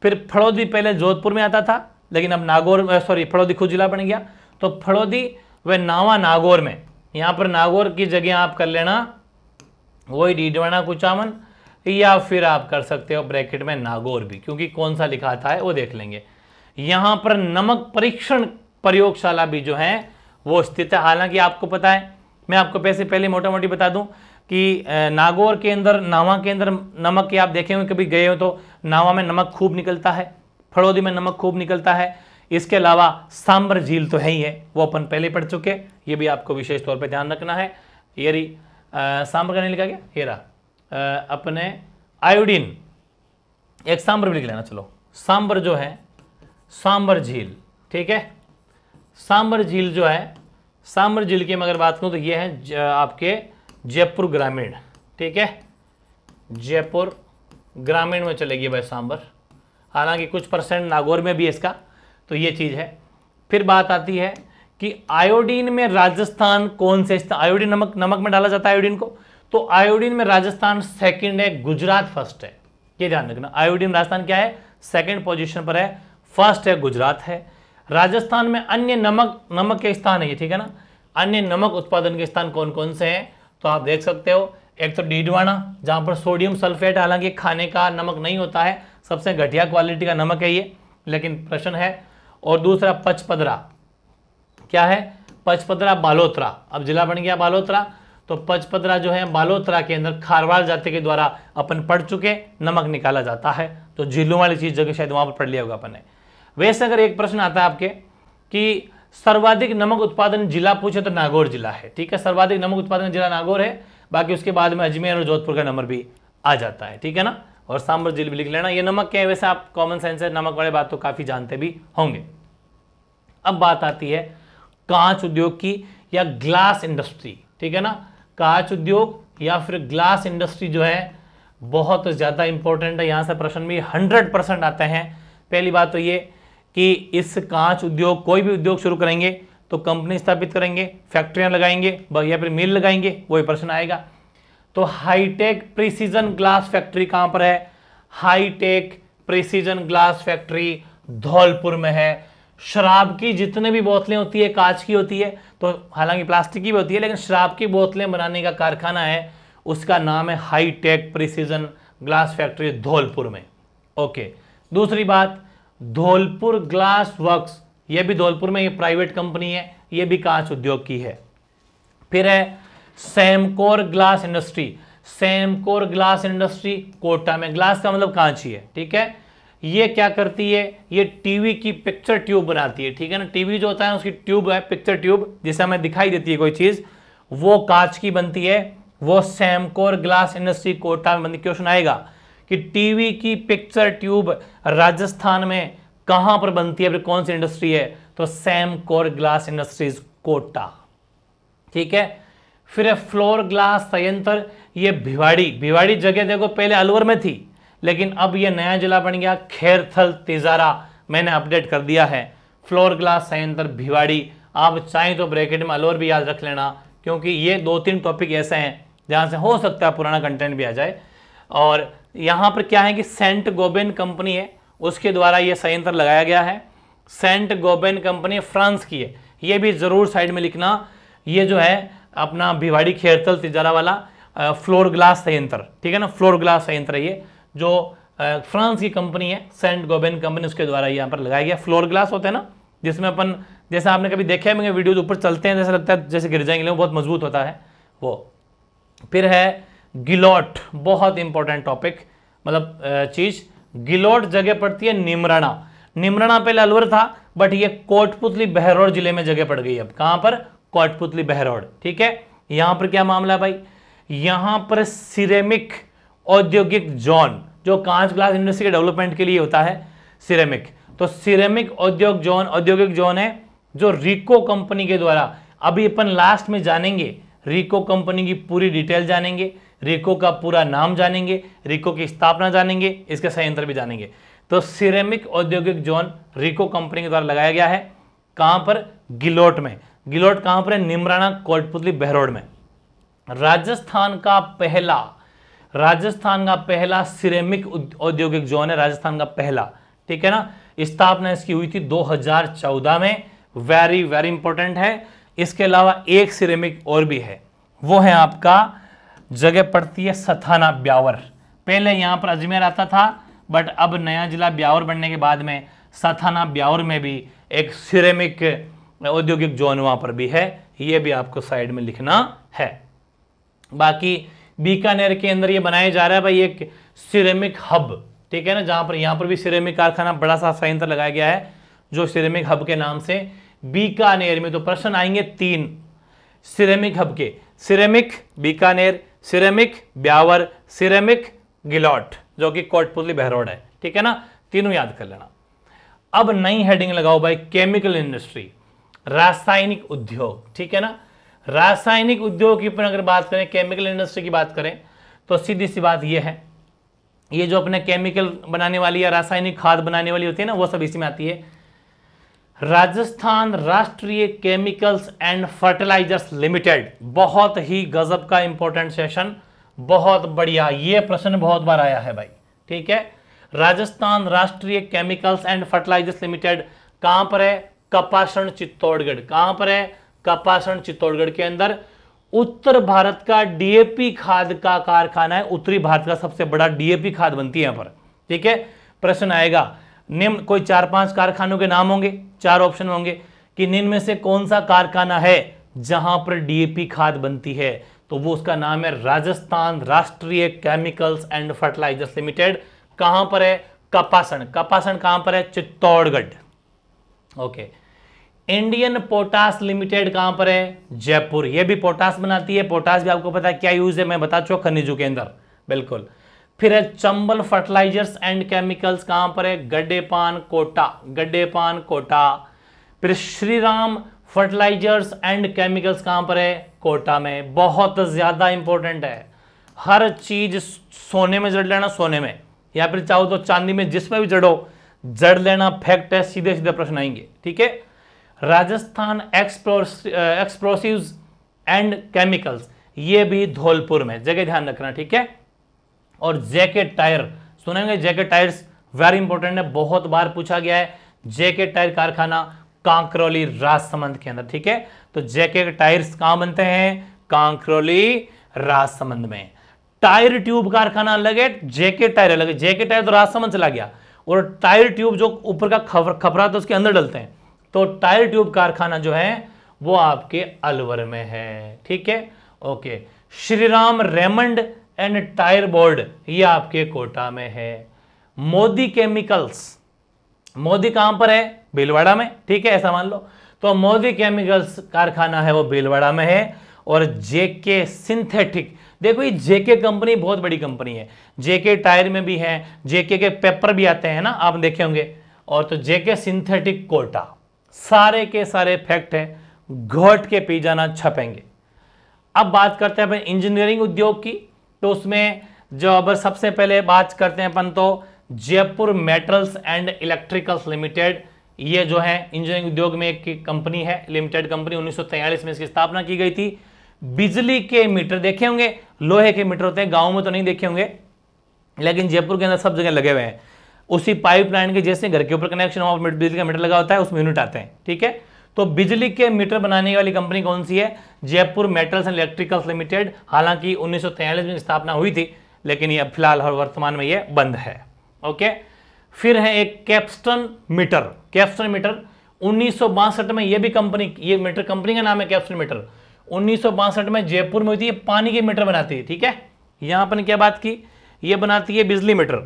फिर फड़ौदी पहले जोधपुर में आता था लेकिन अब नागौर सॉरी फड़ौदी खुद जिला बन गया तो फड़ौदी व नावा नागौर में यहाँ पर नागौर की जगह आप कर लेना वही डीडवाना कुचामन या फिर आप कर सकते हो ब्रैकेट में नागौर भी क्योंकि कौन सा लिखा था है वो देख लेंगे यहां पर नमक परीक्षण प्रयोगशाला भी जो है वो स्थित है हालांकि आपको पता है मैं आपको पैसे पहले मोटा मोटी बता दूं कि नागौर के अंदर नावा के अंदर नमक के आप देखे हो कभी गए हो तो नावा में नमक खूब निकलता है फड़ौदी में नमक खूब निकलता है इसके अलावा सांबर झील तो है ही है वो अपन पहले पढ़ चुके ये भी आपको विशेष तौर पर ध्यान रखना है यदि सांबर का नहीं लिखा गया हेरा अपने आयोडीन एक सांबर भी लिख लेना चलो सांबर जो है सांबर झील ठीक है सांबर झील जो है सांबर झील की अगर बात करूँ तो ये है आपके जयपुर ग्रामीण ठीक है जयपुर ग्रामीण में चलेगी भाई सांबर हालांकि कुछ परसेंट नागौर में भी इसका तो ये चीज़ है फिर बात आती है कि आयोडीन में राजस्थान कौन से आयोडीन नमक नमक में डाला जाता है आयोडीन को तो आयोडीन में राजस्थान सेकंड है गुजरात फर्स्ट है ये ध्यान रखना आयोडीन राजस्थान क्या है सेकंड पोजीशन पर है फर्स्ट है गुजरात है राजस्थान में अन्य नमक नमक के स्थान है ये ठीक है ना अन्य नमक उत्पादन के स्थान कौन कौन से हैं तो आप देख सकते हो एक तो डीडवाना जहाँ पर सोडियम सल्फेट हालांकि खाने का नमक नहीं होता है सबसे घटिया क्वालिटी का नमक है ये लेकिन प्रश्न है और दूसरा पचपदरा क्या है पचपदरा बालोतरा अब जिला बन गया बालोतरा तो पचपदरा जो है बालोतरा के अंदर खारवार जाति के द्वारा अपन पढ़ चुके नमक निकाला जाता है तो झीलों वाली चीज जगह शायद वहां पर पढ़ लिया होगा अपन ने वैसे अगर एक प्रश्न आता है आपके कि सर्वाधिक नमक उत्पादन जिला पूछे तो नागौर जिला है ठीक है सर्वाधिक नमक उत्पादन जिला नागौर है बाकी उसके बाद में अजमेर और जोधपुर का नंबर भी आ जाता है ठीक है ना और सांबर जिल भी लिख लेना ये नमक क्या है वैसे आप कॉमन सेंस है नमक वाले बात तो काफ़ी जानते भी होंगे अब बात आती है कांच उद्योग की या ग्लास इंडस्ट्री ठीक है ना कांच उद्योग या फिर ग्लास इंडस्ट्री जो है बहुत ज़्यादा इंपॉर्टेंट है यहां से प्रश्न भी हंड्रेड परसेंट आते हैं पहली बात तो ये कि इस कांच उद्योग कोई भी उद्योग शुरू करेंगे तो कंपनी स्थापित करेंगे फैक्ट्रियां लगाएंगे या फिर मिल लगाएंगे वही प्रश्न आएगा तो हाईटेक प्रिसीजन ग्लास फैक्ट्री कहां पर है hi tech precision glass factory Dholpur में है शराब की जितने भी बोतलें होती है कांच की होती है तो हालांकि प्लास्टिक की भी होती है लेकिन शराब की बोतलें बनाने का कारखाना है उसका नाम है hi tech precision glass factory Dholpur में ओके दूसरी बात धौलपुर ग्लास वर्क्स यह भी धौलपुर में ये प्राइवेट कंपनी है यह भी कांच उद्योग की है फिर है Samcor glass industry Samcor glass industry Kota में ग्लास का मतलब कांच ही है ठीक है ये क्या करती है ये टीवी की पिक्चर ट्यूब बनाती है ठीक है ना टीवी जो होता है उसकी ट्यूब है पिक्चर ट्यूब जिसे हमें दिखाई देती है कोई चीज़ वो कांच की बनती है वो सैमकोर ग्लास इंडस्ट्री कोटा में बनती क्वेश्चन आएगा कि टीवी की पिक्चर ट्यूब राजस्थान में कहां पर बनती है कौन सी इंडस्ट्री है तो सैमकोर ग्लास इंडस्ट्रीज कोटा ठीक है फिर फ्लोर ग्लास संयंत्र ये भिवाड़ी भिवाड़ी जगह देखो पहले अलवर में थी लेकिन अब यह नया जिला बन गया खैरथल तिजारा मैंने अपडेट कर दिया है फ्लोर ग्लास संयंत्र भिवाड़ी आप चाहें तो ब्रैकेट में अलोर भी याद रख लेना क्योंकि ये दो तीन टॉपिक ऐसे हैं जहां से हो सकता है पुराना कंटेंट भी आ जाए और यहां पर क्या है कि सेंट गोबेन कंपनी है उसके द्वारा ये संयंत्र लगाया गया है सेंट गोबेन कंपनी फ्रांस की है ये भी ज़रूर साइड में लिखना ये जो है अपना भिवाड़ी खेरतल तिजारा वाला फ्लोर ग्लास संयंत्र ठीक है ना फ्लोर ग्लास संयंत्र ये जो फ्रांस की कंपनी है सेंट गोबेन कंपनी उसके द्वारा यहाँ पर लगाया गया फ्लोर ग्लास होते हैं ना जिसमें अपन जैसे आपने कभी देखे होंगे वीडियो ऊपर चलते हैं जैसे लगता है जैसे गिर जाएंगे बहुत मजबूत होता है वो फिर है गिलोट बहुत इंपॉर्टेंट टॉपिक मतलब चीज़ गिलोट जगह पड़ती है निमराना निमराना पहले अलवर था बट ये कोटपुतली बहरोड जिले में जगह पड़ गई अब कहां पर कोटपुतली बहरोड ठीक है यहां पर क्या मामला है भाई यहां पर सिरेमिक औद्योगिक जोन जो कांच ग्लास इंडस्ट्री के डेवलपमेंट के लिए होता है सिरेमिक तो सिरेमिक औद्योग जोन औद्योगिक जोन है जो रिको कंपनी के द्वारा अभी अपन लास्ट में जानेंगे रिको कंपनी की पूरी डिटेल जानेंगे रिको का पूरा नाम जानेंगे रिको की स्थापना जानेंगे इसके संयंत्र भी जानेंगे तो सिरेमिक औद्योगिक जोन रिको कंपनी के द्वारा लगाया गया है कहां पर गिलोट में गिलोट कहां पर है निमराना कोटपुतली बहरोड में राजस्थान का पहला राजस्थान का पहला सिरेमिक औद्योगिक जोन है राजस्थान का पहला ठीक है ना स्थापना इसकी हुई थी 2014 में वेरी वेरी इंपॉर्टेंट है इसके अलावा एक सिरेमिक और भी है वो है आपका जगह पड़ती है सथाना ब्यावर पहले यहां पर अजमेर आता था बट अब नया जिला ब्यावर बनने के बाद में सथाना ब्यावर में भी एक सिरेमिक औद्योगिक जोन वहां पर भी है ये भी आपको साइड में लिखना है बाकी बीकानेर के अंदर ये बनाया जा रहा है भाई एक सिरेमिक हब ठीक है ना जहाँ पर यहाँ पर भी सिरेमिक कारखाना बड़ा सा संयंत्र लगाया गया है जो सिरेमिक हब के नाम से बीकानेर में तो प्रश्न आएंगे तीन सिरेमिक हब के ceramic Bikaner ceramic Beawar ceramic Gilot जो कि कोटपुतली बहरोड है ठीक है ना तीनों याद कर लेना अब नई हेडिंग लगाओ भाई केमिकल इंडस्ट्री रासायनिक उद्योग ठीक है ना रासायनिक उद्योग की अगर बात करें केमिकल इंडस्ट्री की बात करें तो सीधी सी बात यह है ये जो अपने केमिकल बनाने वाली या रासायनिक खाद बनाने वाली होती है ना वो सब इसी में आती है राजस्थान राष्ट्रीय केमिकल्स एंड फर्टिलाइजर्स लिमिटेड बहुत ही गजब का इंपॉर्टेंट सेशन बहुत बढ़िया ये प्रश्न बहुत बार आया है भाई ठीक है राजस्थान राष्ट्रीय केमिकल्स एंड फर्टिलाइजर्स लिमिटेड कहां पर है कपासन चित्तौड़गढ़ कहां पर है कपासन चित्तौड़गढ़ के अंदर उत्तर भारत का डीएपी खाद का कारखाना है उत्तरी भारत का सबसे बड़ा डीएपी खाद बनती है यहां पर ठीक है प्रश्न आएगा निम्न कोई चार पांच कारखानों के नाम होंगे चार ऑप्शन होंगे कि निम्न में से कौन सा कारखाना है जहां पर डीएपी खाद बनती है तो वो उसका नाम है राजस्थान राष्ट्रीय केमिकल्स एंड फर्टिलाइजर्स लिमिटेड कहां पर है कपासन कपासन कहां पर है Chittorgarh okay okay. Indian potash limited कहां पर है जयपुर ये भी पोटास बनाती है पोटास भी आपको पता है क्या यूज है मैं बता चुका खनिजों के अंदर बिल्कुल फिर है चंबल फर्टिलाइजर्स एंड केमिकल्स कहां पर है गड्ढेपान कोटा गड्ढेपान कोटा फिर श्रीराम फर्टिलाइजर्स एंड केमिकल्स कहां पर है कोटा में बहुत ज्यादा इंपॉर्टेंट है हर चीज सोने में जड़ लेना सोने में या फिर चाहो तो चांदी में जिसमें भी जड़ो जड़ लेना फैक्ट है सीधे सीधे प्रश्न आएंगे ठीक है राजस्थान एक्सप्लोसिव एंड केमिकल्स ये भी धौलपुर में जगह ध्यान रखना ठीक है और जेके टायर सुनेंगे जेके टायर्स वेरी इंपॉर्टेंट है बहुत बार पूछा गया है जेके टायर कारखाना कांकरौली राजसमंद के अंदर ठीक है तो जेके टायर्स कहां बनते हैं कांकरौली राजसमंद में टायर ट्यूब कारखाना अलग है जेके टायर अलग है जेके टायर तो राजसमंद चला गया और टायर ट्यूब जो ऊपर का खबर खपरा था उसके अंदर डलते हैं तो टायर ट्यूब कारखाना जो है वो आपके अलवर में है ठीक है okay Shri Ram Raymond and tyre board ये आपके कोटा में है मोदी केमिकल्स मोदी कहां पर है भीलवाड़ा में ठीक है ऐसा मान लो तो मोदी केमिकल्स कारखाना है वो भीलवाड़ा में है और जेके सिंथेटिक देखो ये जेके कंपनी बहुत बड़ी कंपनी है जेके टायर में भी है जेके के पेपर भी आते हैं ना आप देखे होंगे और तो जेके सिंथेटिक कोटा सारे के सारे फैक्ट हैं घोट के पी जाना छपेंगे अब बात करते हैं अपन इंजीनियरिंग उद्योग की तो उसमें जो अब सबसे पहले बात करते हैं अपन तो Jaipur metals and electricals limited ये जो है इंजीनियरिंग उद्योग में एक कंपनी है लिमिटेड कंपनी उन्नीस में इसकी स्थापना की गई थी बिजली के मीटर देखे होंगे लोहे के मीटर होते हैं गाँव में तो नहीं देखे होंगे लेकिन जयपुर के अंदर सब जगह लगे हुए हैं उसी पाइपलाइन के जैसे घर के ऊपर कनेक्शन हो बिजली का मीटर लगा होता है उसमें यूनिट आते हैं ठीक है तो बिजली के मीटर बनाने वाली कंपनी कौन सी है Jaipur metals and electricals limited हालांकि उन्नीस में स्थापना हुई थी लेकिन यह फिलहाल और वर्तमान में यह बंद है ओके फिर है एक कैप्स्टन मीटर कैप्स्टन मीटर उन्नीस में यह भी कंपनी ये मीटर कंपनी का नाम है कैप्स्टन मीटर उन्नीस में जयपुर में हुई थी ये पानी के मीटर बनाती है ठीक है यहां पर क्या बात की ये बनाती है बिजली मीटर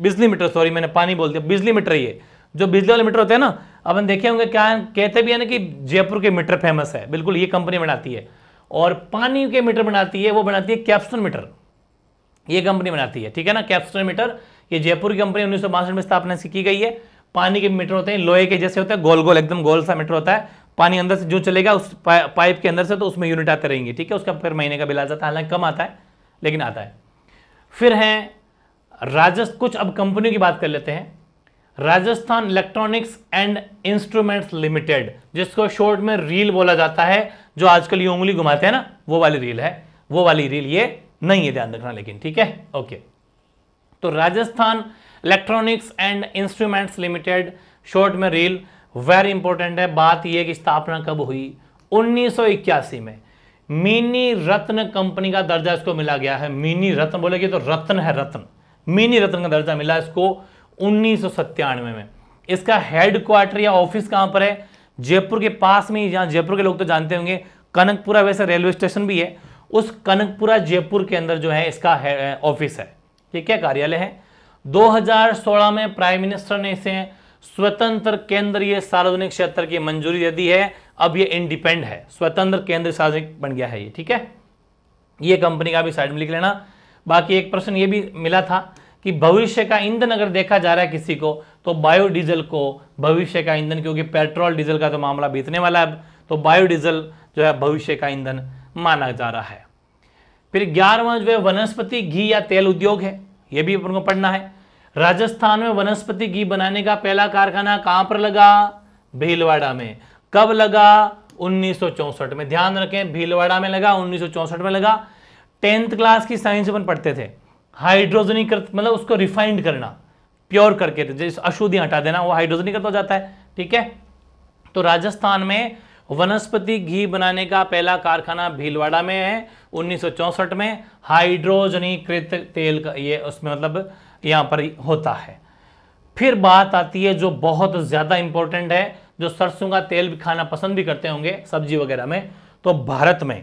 बिजली मीटर सॉरी मैंने पानी बोल दिया बिजली मीटर ये जो बिजली वाले मीटर होते हैं ना अपन देखे होंगे क्या कहते भी है ना कि जयपुर के मीटर फेमस है बिल्कुल ये कंपनी बनाती है और पानी के मीटर बनाती है वो बनाती है कैप्सूल मीटर ये कंपनी बनाती है ठीक है ना कैप्सूल मीटर ये जयपुर की कंपनी उन्नीस में स्थापना से की गई है पानी के मीटर होते हैं लोहे के जैसे होते हैं गोल गोल एकदम गोल सा मीटर होता है पानी अंदर से जो चलेगा उस पाइप के अंदर से तो उसमें यूनिट आते रहेंगे ठीक है उसका फिर महीने का बिल आ जाता है हालांकि कम आता है लेकिन आता है फिर है राजस्थ कुछ अब कंपनी की बात कर लेते हैं Rajasthan electronics and instruments limited जिसको शॉर्ट में रील बोला जाता है जो आजकल ये उंगली घुमाते हैं ना वो वाली रील है वो वाली रील ये नहीं है ध्यान रखना लेकिन ठीक है ओके तो Rajasthan electronics and instruments limited short में रील वेरी इंपॉर्टेंट है बात यह कि स्थापना कब हुई उन्नीस में मिनी रत्न कंपनी का दर्जा इसको मिला गया है मिनी रत्न बोलेगी तो रत्न है रत्न मिनी रत्न का दर्जा मिला इसको उन्नीस में इसका हेड क्वार्टर या ऑफिस कहां पर है जयपुर के पास में ही जहां जयपुर के लोग तो जानते होंगे कनकपुरा वैसे रेलवे स्टेशन भी है उस कनकपुरा जयपुर के अंदर जो है इसका ऑफिस है ये क्या कार्यालय है 2016 में प्राइम मिनिस्टर ने इसे स्वतंत्र केंद्रीय सार्वजनिक क्षेत्र की मंजूरी दे दी है अब ये इंडिपेंड है स्वतंत्र केंद्रीय सार्वजनिक बन गया है ये ठीक है ये कंपनी का भी साइड में लिख लेना बाकी एक प्रश्न ये भी मिला था कि भविष्य का ईंधन अगर देखा जा रहा है किसी को तो बायोडीजल को भविष्य का ईंधन क्योंकि पेट्रोल डीजल का तो मामला बीतने वाला है तो बायोडीजल जो है भविष्य का ईंधन माना जा रहा है फिर ग्यारहवा जो है वनस्पति घी या तेल उद्योग है यह भी अपन को पढ़ना है राजस्थान में वनस्पति घी बनाने का पहला कारखाना कहां पर लगा भीलवाड़ा में कब लगा उन्नीस में ध्यान रखें भीलवाड़ा में लगा उन्नीस में लगा टेंथ क्लास की साइंस अपन पढ़ते थे हाइड्रोजनी मतलब उसको रिफाइंड करना प्योर करके जैसे अशुद्धि हटा देना वो हाइड्रोजनीकृत हो जाता है ठीक है तो राजस्थान में वनस्पति घी बनाने का पहला कारखाना भीलवाड़ा में है उन्नीस में हाइड्रोजनीकृत तेल का ये उसमें मतलब यहाँ पर होता है फिर बात आती है जो बहुत ज़्यादा इंपॉर्टेंट है जो सरसों का तेल भी खाना पसंद भी करते होंगे सब्जी वगैरह में तो भारत में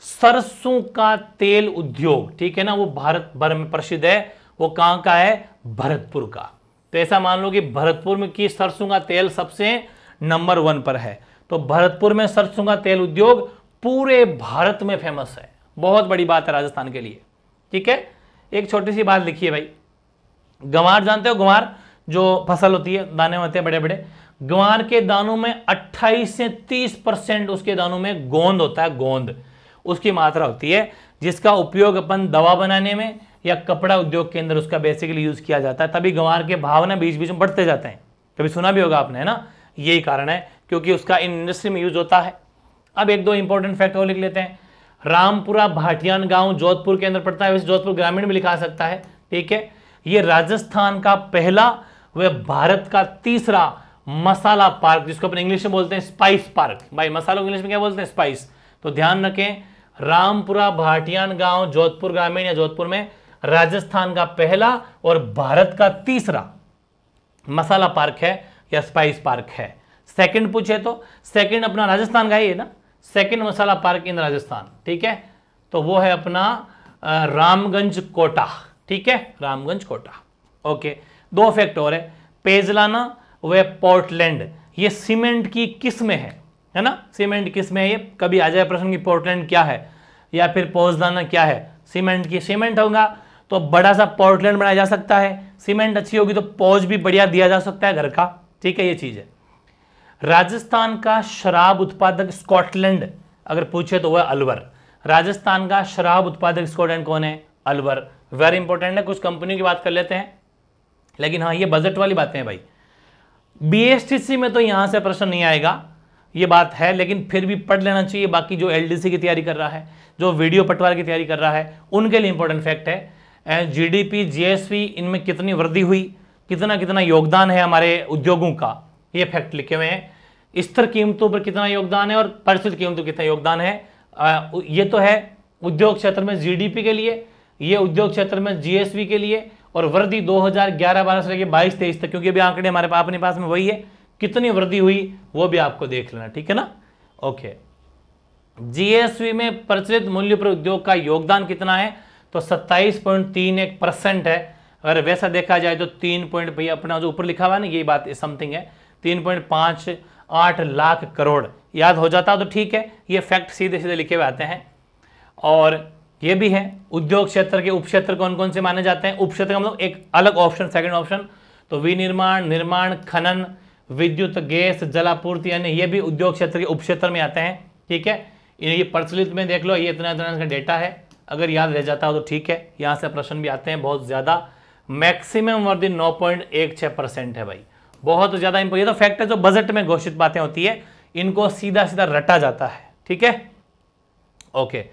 सरसों का तेल उद्योग ठीक है ना वो भारत भर में प्रसिद्ध है वो कहां का है भरतपुर का तो ऐसा मान लो कि भरतपुर में की सरसों का तेल सबसे नंबर वन पर है तो भरतपुर में सरसों का तेल उद्योग पूरे भारत में फेमस है बहुत बड़ी बात है राजस्थान के लिए ठीक है एक छोटी सी बात लिखिए भाई गंवार जानते हो गंवार जो फसल होती है दाने होते हैं बड़े बड़े गंवार के दानों में 28 से 30 परसेंट उसके दानों में गोंद होता है गोंद उसकी मात्रा होती है जिसका उपयोग अपन दवा बनाने में या कपड़ा उद्योग के अंदर उसका बेसिकली यूज़ किया जाता है तभी गंवार के भाव ना बीच बीच में बढ़ते जाते हैं कभी सुना भी होगा आपने है ना यही कारण है क्योंकि उसका इन इंडस्ट्री में यूज होता है अब एक दो इंपॉर्टेंट फैक्ट और लिख लेते हैं रामपुरा भाटियान गांव जोधपुर के अंदर पड़ता है वैसे जोधपुर ग्रामीण भी लिखा सकता है ठीक है ये राजस्थान का पहला व भारत का तीसरा मसाला पार्क जिसको अपने इंग्लिश में बोलते हैं स्पाइस पार्क भाई मसालों इंग्लिश में क्या बोलते हैं स्पाइस तो ध्यान रखें रामपुरा भाटियान गांव जोधपुर ग्रामीण या जोधपुर में राजस्थान का पहला और भारत का तीसरा मसाला पार्क है या स्पाइस पार्क है सेकंड पूछे तो सेकंड अपना राजस्थान का ही है ना second masala park in Rajasthan ठीक है तो वो है अपना रामगंज कोटा ठीक है रामगंज कोटा ओके दो फैक्ट और है पेजलाना व पोर्टलैंड ये सीमेंट की किस्में है है ना सीमेंट किस में ये कभी आ जाए प्रश्न की पोर्टलैंड क्या है या फिर पोजदाना क्या है सीमेंट की सीमेंट होगा तो बड़ा सा पोर्टलैंड बनाया जा सकता है सीमेंट अच्छी होगी तो पौज भी बढ़िया दिया जा सकता है घर का ठीक है ये चीज़ है राजस्थान का शराब उत्पादक स्कॉटलैंड अगर पूछे तो वह अलवर राजस्थान का शराब उत्पादक स्कॉटलैंड कौन है अलवर वेरी इंपॉर्टेंट है कुछ कंपनियों की बात कर लेते हैं लेकिन हाँ ये बजट वाली बातें हैं भाई बी में तो यहां से प्रश्न नहीं आएगा ये बात है लेकिन फिर भी पढ़ लेना चाहिए बाकी जो एलडीसी की तैयारी कर रहा है जो वीडियो पटवार की तैयारी कर रहा है उनके लिए इंपॉर्टेंट फैक्ट है जीडीपी जीएसवी इनमें कितनी वृद्धि हुई कितना कितना योगदान है हमारे उद्योगों का ये फैक्ट लिखे हुए हैं स्थिर कीमतों पर कितना योगदान है और परिचित कीमतों कितना योगदान है ये तो है उद्योग क्षेत्र में जीडीपी के लिए ये उद्योग क्षेत्र में जीएसवी के लिए और वृद्धि 2011-12 से लेकर 22 तेईस तक क्योंकि अभी आंकड़े हमारे अपने पास में वही है कितनी वृद्धि हुई वो भी आपको देख लेना ठीक है ना ओके जीएसवी में प्रचलित मूल्य पर उद्योग का योगदान कितना है तो 27.31 परसेंट है अगर वैसा देखा जाए तो तीन पॉइंट भैया अपना जो ऊपर लिखा हुआ है ना ये बात समथिंग है तीन पॉइंट पांच आठ लाख करोड़ याद हो जाता तो ठीक है ये फैक्ट सीधे सीधे लिखे हुए आते हैं और ये भी है उद्योग क्षेत्र के उप क्षेत्र कौन कौन से माने जाते हैं उप क्षेत्र का मतलब एक अलग ऑप्शन सेकंड ऑप्शन तो विनिर्माण निर्माण खनन विद्युत गैस जलापूर्ति यानी ये भी उद्योग क्षेत्र के उप क्षेत्र में आते हैं ठीक है ये प्रचलित में देख लो ये इतना इतना का डेटा है अगर याद रह जाता हो तो ठीक है यहाँ से प्रश्न भी आते हैं बहुत ज़्यादा मैक्सिमम वर्दी नौ पॉइंट एक छः परसेंट है भाई बहुत ज़्यादा इनको ये तो फैक्ट है जो बजट में घोषित बातें होती है इनको सीधा सीधा रटा जाता है ठीक है ओके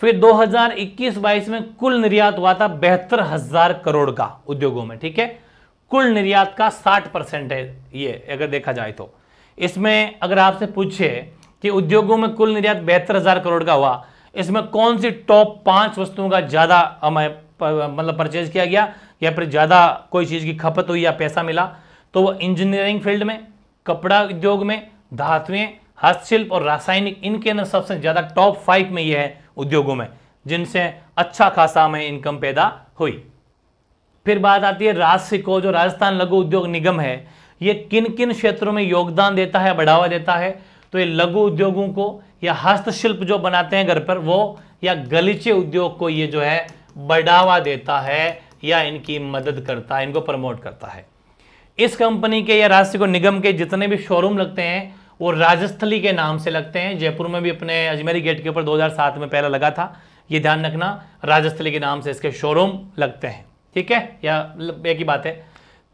फिर 2021-22 में कुल निर्यात हुआ था बेहतर हजार करोड़ का उद्योगों में ठीक है कुल निर्यात का 60 परसेंट है ये अगर देखा जाए तो इसमें अगर आपसे पूछे कि उद्योगों में कुल निर्यात बेहतर हज़ार करोड़ का हुआ इसमें कौन सी टॉप पांच वस्तुओं का ज़्यादा हमें मतलब परचेज किया गया या फिर ज़्यादा कोई चीज़ की खपत हुई या पैसा मिला तो वह इंजीनियरिंग फील्ड में कपड़ा उद्योग में धातुएं हस्तशिल्प और रासायनिक इनके अंदर सबसे ज़्यादा टॉप फाइव में ये है उद्योगों में जिनसे अच्छा खासा हमें इनकम पैदा हुई फिर बात आती है राजसिको जो राजस्थान लघु उद्योग निगम है ये किन किन क्षेत्रों में योगदान देता है बढ़ावा देता है तो ये लघु उद्योगों को या हस्तशिल्प जो बनाते हैं घर पर वो या गलीचे उद्योग को ये जो है बढ़ावा देता है या इनकी मदद करता है इनको प्रमोट करता है इस कंपनी के या राष्ट्रीय निगम के जितने भी शोरूम लगते हैं वो राजस्थली के नाम से लगते हैं जयपुर में भी अपने अजमेरी गेट के ऊपर 2007 में पहला लगा था ये ध्यान रखना राजस्थली के नाम से इसके शोरूम लगते हैं ठीक है या एक ही बात है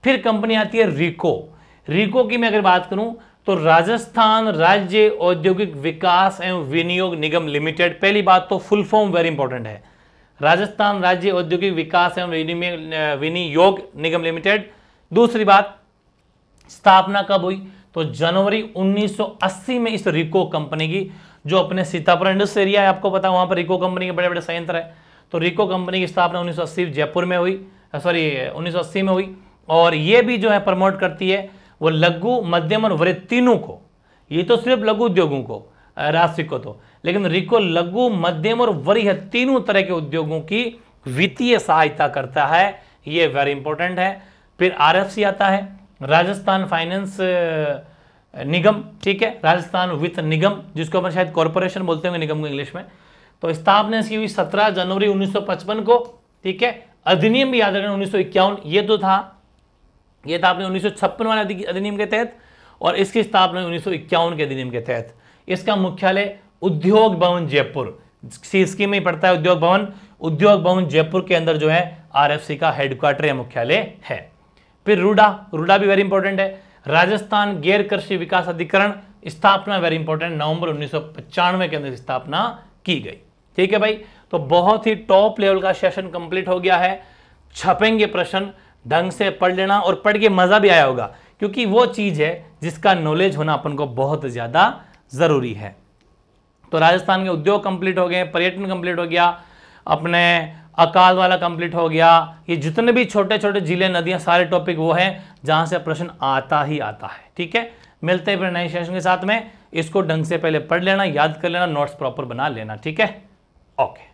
फिर कंपनी आती है रिको रिको की मैं अगर बात करूं तो राजस्थान राज्य औद्योगिक विकास एवं विनियोग निगम लिमिटेड पहली बात तो फुल फॉर्म वेरी इंपॉर्टेंट है राजस्थान राज्य औद्योगिक विकास एवं विनियोग निगम लिमिटेड दूसरी बात स्थापना कब हुई तो जनवरी 1980 में इस रिको कंपनी की जो अपने सीतापुर इंडस्ट्री एरिया है आपको पता है वहां पर रिको कंपनी के बड़े बड़े संयंत्र है तो रिको कंपनी की स्थापना 1980 जयपुर में हुई सॉरी 1980 में हुई और ये भी जो है प्रमोट करती है वो लघु मध्यम और वृत्त तीनों को ये तो सिर्फ लघु उद्योगों को राशि को तो लेकिन रिको लघु मध्यम और वरीय तीनों तरह के उद्योगों की वित्तीय सहायता करता है ये वेरी इंपॉर्टेंट है फिर आर आता है राजस्थान फाइनेंस निगम ठीक है राजस्थान वित्त निगम जिसको अपन शायद कॉरपोरेशन बोलते होंगे निगम को इंग्लिश में तो स्थापना इसकी हुई 17 जनवरी 1955 को ठीक है अधिनियम भी याद रखना उन्नीस ये तो था ये था आपने उन्नीस वाले अधिनियम के तहत और इसकी स्थापना उन्नीस के अधिनियम के तहत इसका मुख्यालय उद्योग भवन जयपुर स्कीम में पड़ता है उद्योग भवन उद्योग भवन जयपुर के अंदर जो है आरएफसी का हेडक्वार्टर या मुख्यालय है फिर रूडा रूडा भी वेरी इंपॉर्टेंट है राजस्थान गैर कृषि विकास अधिकरण स्थापना वेरी इंपॉर्टेंट नवंबर उन्नीस के अंदर स्थापना की गई ठीक है भाई तो बहुत ही टॉप लेवल का सेशन कंप्लीट हो गया है छपेंगे प्रश्न ढंग से पढ़ लेना और पढ़ के मज़ा भी आया होगा क्योंकि वो चीज़ है जिसका नॉलेज होना अपन को बहुत ज़्यादा ज़रूरी है तो राजस्थान के उद्योग कंप्लीट हो गए पर्यटन कंप्लीट हो गया अपने अकाल वाला कंप्लीट हो गया ये जितने भी छोटे छोटे जिले नदियां सारे टॉपिक वो हैं जहां से प्रश्न आता ही आता है ठीक है मिलते हैं फिर नए सेशन के साथ में इसको ढंग से पहले पढ़ लेना याद कर लेना नोट्स प्रॉपर बना लेना ठीक है Ok.